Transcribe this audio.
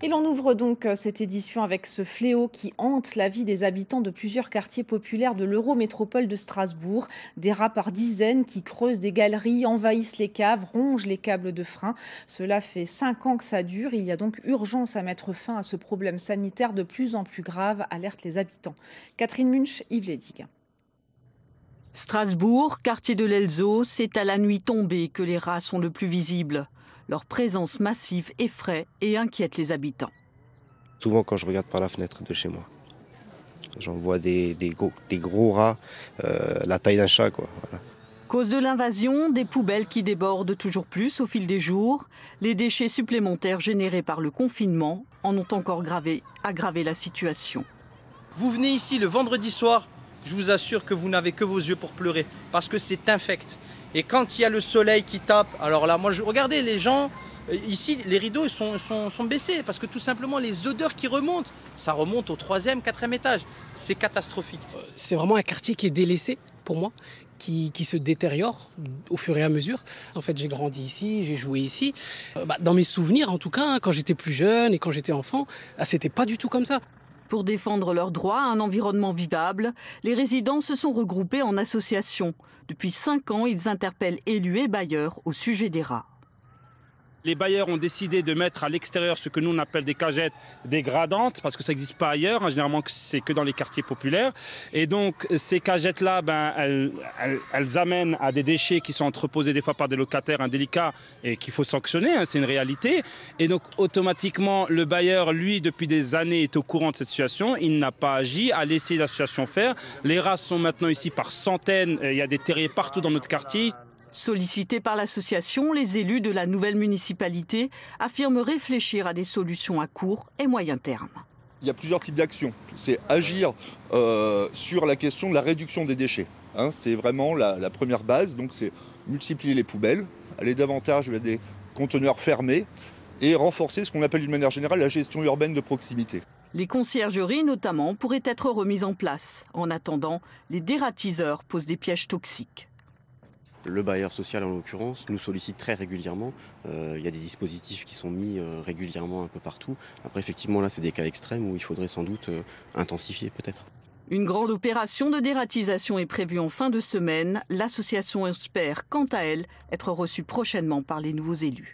Et l'on ouvre donc euh, cette édition avec ce fléau qui hante la vie des habitants de plusieurs quartiers populaires de l'Eurométropole de Strasbourg. Des rats par dizaines qui creusent des galeries, envahissent les caves, rongent les câbles de frein. Cela fait cinq ans que ça dure. Il y a donc urgence à mettre fin à ce problème sanitaire de plus en plus grave, alerte les habitants. Catherine Munch, Yves Lédig. Strasbourg, quartier de l'Elzo, c'est à la nuit tombée que les rats sont le plus visibles. Leur présence massive effraie et inquiète les habitants. Souvent quand je regarde par la fenêtre de chez moi, j'en vois des, gros, rats, euh, la taille d'un chat. Quoi. Cause de l'invasion, des poubelles qui débordent toujours plus au fil des jours, les déchets supplémentaires générés par le confinement en ont encore aggravé la situation. Vous venez ici le vendredi soir, je vous assure que vous n'avez que vos yeux pour pleurer, parce que c'est infect. Et quand il y a le soleil qui tape, alors là, moi, je, regardez les gens, euh, ici, les rideaux sont, baissés parce que tout simplement, les odeurs qui remontent, ça remonte au troisième, quatrième étage. C'est catastrophique. Euh, c'est vraiment un quartier qui est délaissé pour moi, qui, qui, se détériore au fur et à mesure. En fait, j'ai grandi ici, j'ai joué ici. Euh, bah, dans mes souvenirs, en tout cas, hein, quand j'étais plus jeune et quand j'étais enfant, c'était pas du tout comme ça. Pour défendre leurs droits à un environnement vivable, les résidents se sont regroupés en associations. Depuis cinq ans, ils interpellent élus et bailleurs au sujet des rats les bailleurs ont décidé de mettre à l'extérieur ce que nous on appelle des cagettes dégradantes, parce que ça n'existe pas ailleurs, hein. généralement c'est que dans les quartiers populaires. Et donc ces cagettes-là, ben, elles, amènent à des déchets qui sont entreposés des fois par des locataires indélicats et qu'il faut sanctionner, hein, c'est une réalité. Et donc automatiquement, le bailleur, lui, depuis des années, est au courant de cette situation, il n'a pas agi, a laissé situation faire. Les rats sont maintenant ici par centaines, il y a des terriers partout dans notre quartier. Sollicités par l'association, les élus de la nouvelle municipalité affirment réfléchir à des solutions à court et moyen terme. Il y a plusieurs types d'actions. C'est agir euh, sur la question de la réduction des déchets. Hein. c'est vraiment la, la première base. Donc c'est multiplier les poubelles, aller davantage vers des conteneurs fermés et renforcer ce qu'on appelle d'une manière générale la gestion urbaine de proximité. Les conciergeries notamment pourraient être remises en place. En attendant, les dératiseurs posent des pièges toxiques. Le bailleur social, en l'occurrence, nous sollicite très régulièrement. Euh, il y a des dispositifs qui sont mis euh, régulièrement un peu partout. Après, effectivement, là, c'est des cas extrêmes où il faudrait sans doute euh, intensifier peut-être. Une grande opération de dératisation est prévue en fin de semaine. L'association espère, quant à elle, être reçue prochainement par les nouveaux élus.